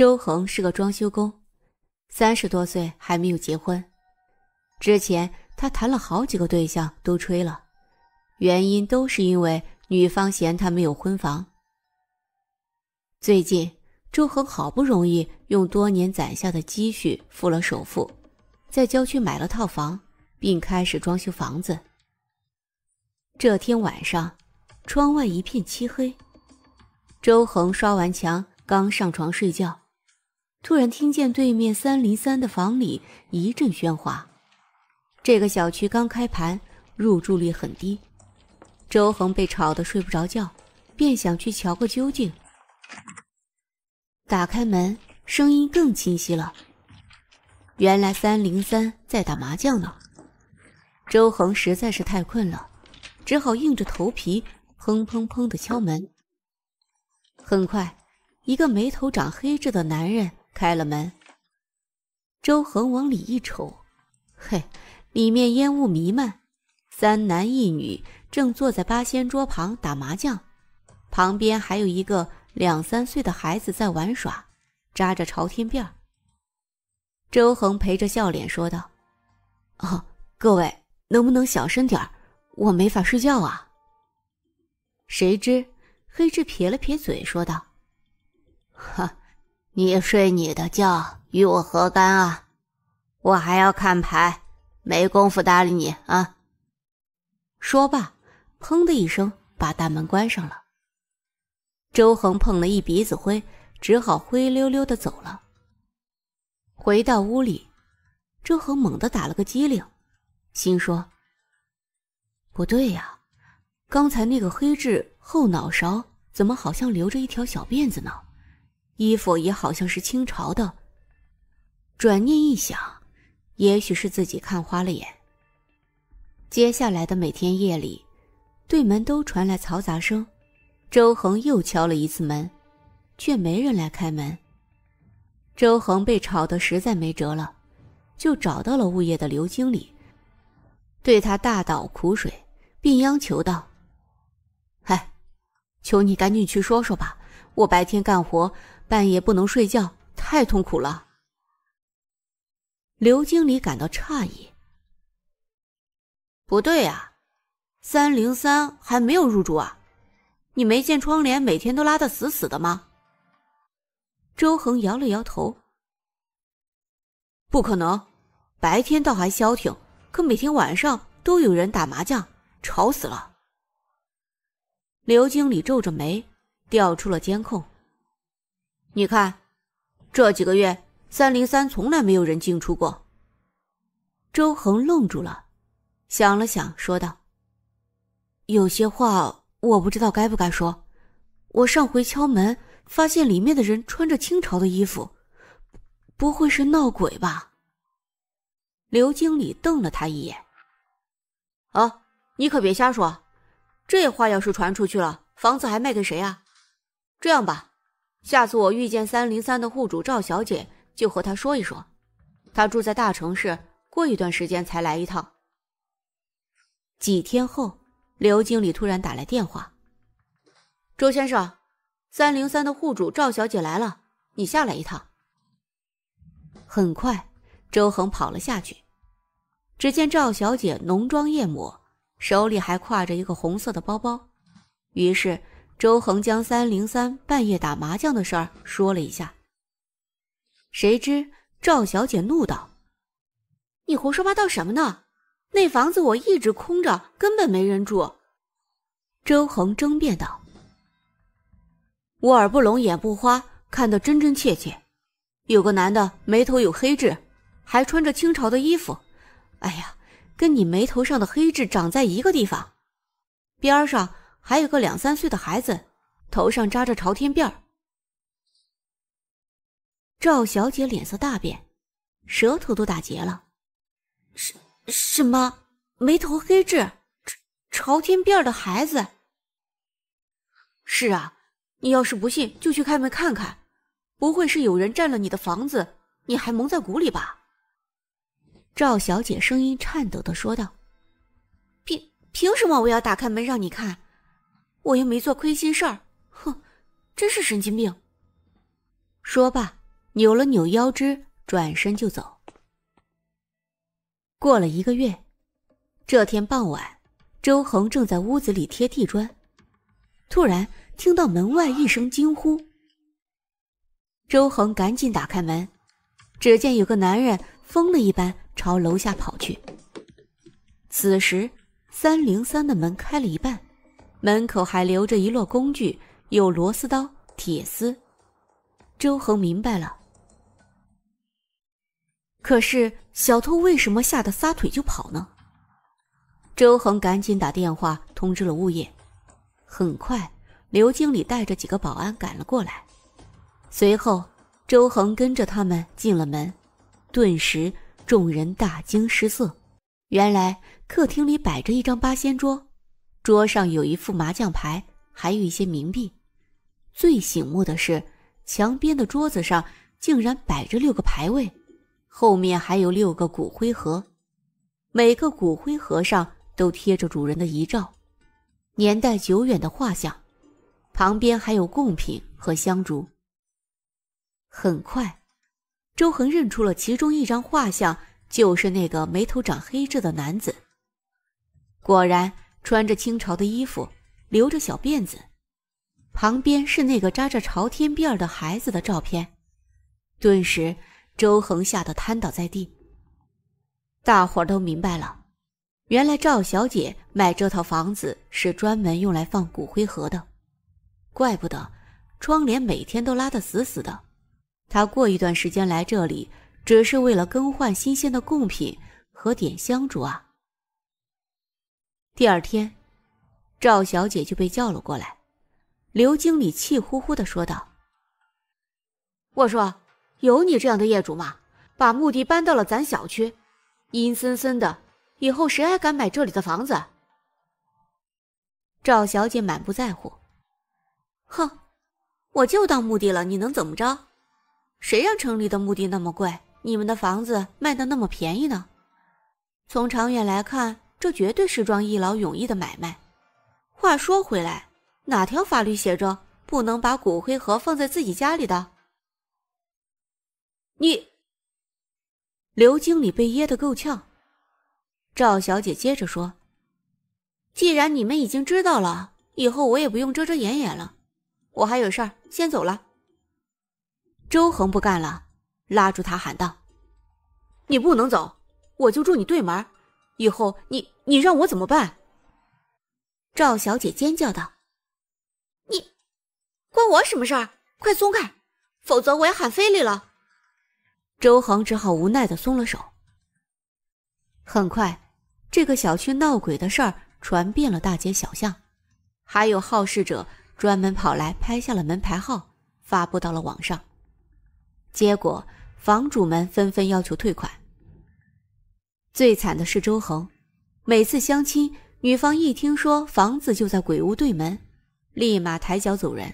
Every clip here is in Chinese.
周恒是个装修工，三十多岁还没有结婚。之前他谈了好几个对象都吹了，原因都是因为女方嫌他没有婚房。最近，周恒好不容易用多年攒下的积蓄付了首付，在郊区买了套房，并开始装修房子。这天晚上，窗外一片漆黑，周恒刷完墙，刚上床睡觉。突然听见对面三零三的房里一阵喧哗，这个小区刚开盘，入住率很低。周恒被吵得睡不着觉，便想去瞧个究竟。打开门，声音更清晰了。原来三零三在打麻将呢。周恒实在是太困了，只好硬着头皮砰砰砰的敲门。很快，一个眉头长黑痣的男人。开了门，周恒往里一瞅，嘿，里面烟雾弥漫，三男一女正坐在八仙桌旁打麻将，旁边还有一个两三岁的孩子在玩耍，扎着朝天辫儿。周恒陪着笑脸说道：“哦，各位能不能小声点儿？我没法睡觉啊。”谁知黑痣撇了撇嘴，说道。你睡你的觉，与我何干啊？我还要看牌，没工夫搭理你啊！说罢，砰的一声，把大门关上了。周恒碰了一鼻子灰，只好灰溜溜的走了。回到屋里，周恒猛地打了个激灵，心说：“不对呀，刚才那个黑痣后脑勺怎么好像留着一条小辫子呢？”衣服也好像是清朝的。转念一想，也许是自己看花了眼。接下来的每天夜里，对门都传来嘈杂声。周恒又敲了一次门，却没人来开门。周恒被吵得实在没辙了，就找到了物业的刘经理，对他大倒苦水，并央求道：“嗨，求你赶紧去说说吧，我白天干活。”半夜不能睡觉，太痛苦了。刘经理感到诧异：“不对呀，三零三还没有入住啊？你没见窗帘每天都拉得死死的吗？”周恒摇了摇头：“不可能，白天倒还消停，可每天晚上都有人打麻将，吵死了。”刘经理皱着眉，调出了监控。你看，这几个月三零三从来没有人进出过。周恒愣住了，想了想，说道：“有些话我不知道该不该说。我上回敲门，发现里面的人穿着清朝的衣服，不会是闹鬼吧？”刘经理瞪了他一眼：“啊，你可别瞎说！这话要是传出去了，房子还卖给谁啊？这样吧。”下次我遇见三零三的户主赵小姐，就和她说一说。她住在大城市，过一段时间才来一趟。几天后，刘经理突然打来电话：“周先生，三零三的户主赵小姐来了，你下来一趟。”很快，周恒跑了下去。只见赵小姐浓妆艳抹，手里还挎着一个红色的包包。于是。周恒将三零三半夜打麻将的事儿说了一下，谁知赵小姐怒道：“你胡说八道什么呢？那房子我一直空着，根本没人住。”周恒争辩道：“我耳不聋眼不花，看得真真切切，有个男的眉头有黑痣，还穿着清朝的衣服。哎呀，跟你眉头上的黑痣长在一个地方，边上。”还有个两三岁的孩子，头上扎着朝天辫儿。赵小姐脸色大变，舌头都打结了。什什么？眉头黑痣，朝朝天辫儿的孩子？是啊，你要是不信，就去开门看看。不会是有人占了你的房子，你还蒙在鼓里吧？赵小姐声音颤抖的说道：“凭凭什么我要打开门让你看？”我又没做亏心事儿，哼，真是神经病！说罢，扭了扭腰肢，转身就走。过了一个月，这天傍晚，周恒正在屋子里贴地砖，突然听到门外一声惊呼。周恒赶紧打开门，只见有个男人疯了一般朝楼下跑去。此时，三零三的门开了一半。门口还留着一摞工具，有螺丝刀、铁丝。周恒明白了，可是小偷为什么吓得撒腿就跑呢？周恒赶紧打电话通知了物业，很快，刘经理带着几个保安赶了过来。随后，周恒跟着他们进了门，顿时众人大惊失色。原来，客厅里摆着一张八仙桌。桌上有一副麻将牌，还有一些冥币。最醒目的是墙边的桌子上，竟然摆着六个牌位，后面还有六个骨灰盒，每个骨灰盒上都贴着主人的遗照，年代久远的画像，旁边还有贡品和香烛。很快，周恒认出了其中一张画像，就是那个眉头长黑痣的男子。果然。穿着清朝的衣服，留着小辫子，旁边是那个扎着朝天辫儿的孩子的照片。顿时，周恒吓得瘫倒在地。大伙儿都明白了，原来赵小姐买这套房子是专门用来放骨灰盒的，怪不得窗帘每天都拉得死死的。她过一段时间来这里，只是为了更换新鲜的贡品和点香烛啊。第二天，赵小姐就被叫了过来。刘经理气呼呼的说道：“我说，有你这样的业主吗？把墓地搬到了咱小区，阴森森的，以后谁还敢买这里的房子？”赵小姐满不在乎：“哼，我就当墓地了，你能怎么着？谁让城里的墓地那么贵，你们的房子卖的那么便宜呢？从长远来看。”这绝对是桩一劳永逸的买卖。话说回来，哪条法律写着不能把骨灰盒放在自己家里的？你，刘经理被噎得够呛。赵小姐接着说：“既然你们已经知道了，以后我也不用遮遮掩掩了。我还有事儿，先走了。”周恒不干了，拉住他喊道：“你不能走，我就住你对门。”以后你你让我怎么办？赵小姐尖叫道：“你关我什么事儿？快松开，否则我要喊菲利了。”周恒只好无奈的松了手。很快，这个小区闹鬼的事儿传遍了大街小巷，还有好事者专门跑来拍下了门牌号，发布到了网上。结果，房主们纷纷要求退款。最惨的是周恒，每次相亲，女方一听说房子就在鬼屋对门，立马抬脚走人。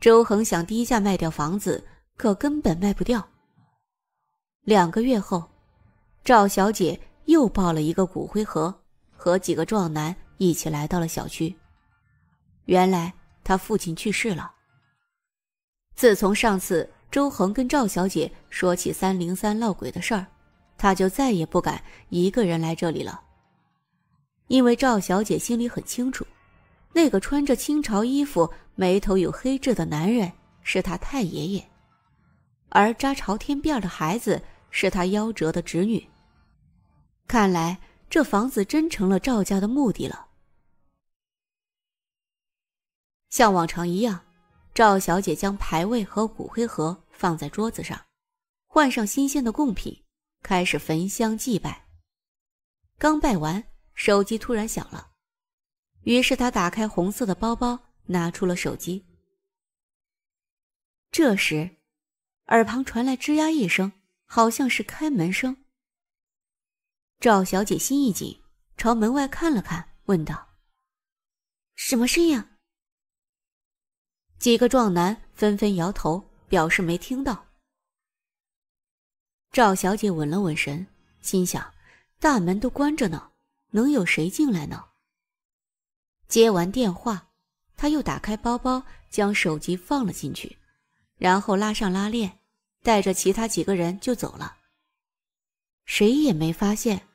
周恒想低价卖掉房子，可根本卖不掉。两个月后，赵小姐又抱了一个骨灰盒，和几个壮男一起来到了小区。原来他父亲去世了。自从上次周恒跟赵小姐说起三零三闹鬼的事儿。他就再也不敢一个人来这里了，因为赵小姐心里很清楚，那个穿着清朝衣服、眉头有黑痣的男人是她太爷爷，而扎朝天辫的孩子是她夭折的侄女。看来这房子真成了赵家的墓地了。像往常一样，赵小姐将牌位和骨灰盒放在桌子上，换上新鲜的贡品。开始焚香祭拜，刚拜完，手机突然响了，于是他打开红色的包包，拿出了手机。这时，耳旁传来“吱呀”一声，好像是开门声。赵小姐心一紧，朝门外看了看，问道：“什么声音？”几个壮男纷纷摇头，表示没听到。赵小姐稳了稳神，心想：“大门都关着呢，能有谁进来呢？”接完电话，她又打开包包，将手机放了进去，然后拉上拉链，带着其他几个人就走了。谁也没发现，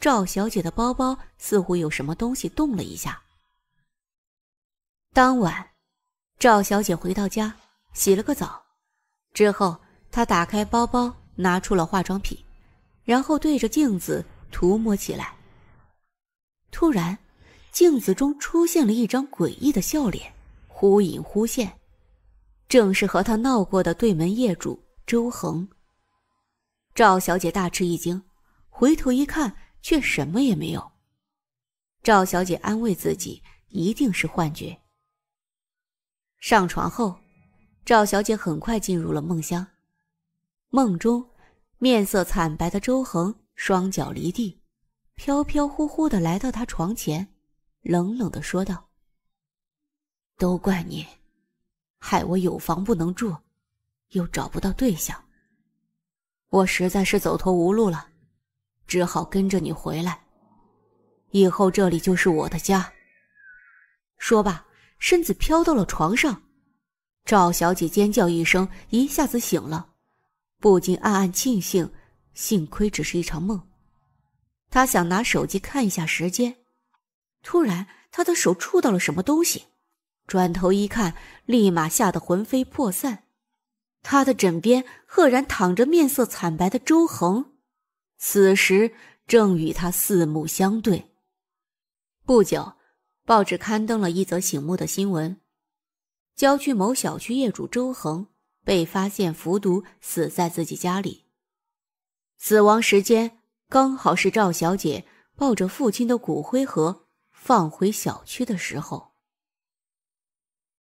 赵小姐的包包似乎有什么东西动了一下。当晚，赵小姐回到家，洗了个澡，之后她打开包包。拿出了化妆品，然后对着镜子涂抹起来。突然，镜子中出现了一张诡异的笑脸，忽隐忽现，正是和他闹过的对门业主周恒。赵小姐大吃一惊，回头一看，却什么也没有。赵小姐安慰自己，一定是幻觉。上床后，赵小姐很快进入了梦乡。梦中，面色惨白的周恒双脚离地，飘飘忽忽的来到他床前，冷冷的说道：“都怪你，害我有房不能住，又找不到对象。我实在是走投无路了，只好跟着你回来。以后这里就是我的家。”说罢，身子飘到了床上。赵小姐尖叫一声，一下子醒了。不禁暗暗庆幸，幸亏只是一场梦。他想拿手机看一下时间，突然他的手触到了什么东西，转头一看，立马吓得魂飞魄散。他的枕边赫然躺着面色惨白的周恒，此时正与他四目相对。不久，报纸刊登了一则醒目的新闻：郊区某小区业主周恒。被发现服毒死在自己家里，死亡时间刚好是赵小姐抱着父亲的骨灰盒放回小区的时候。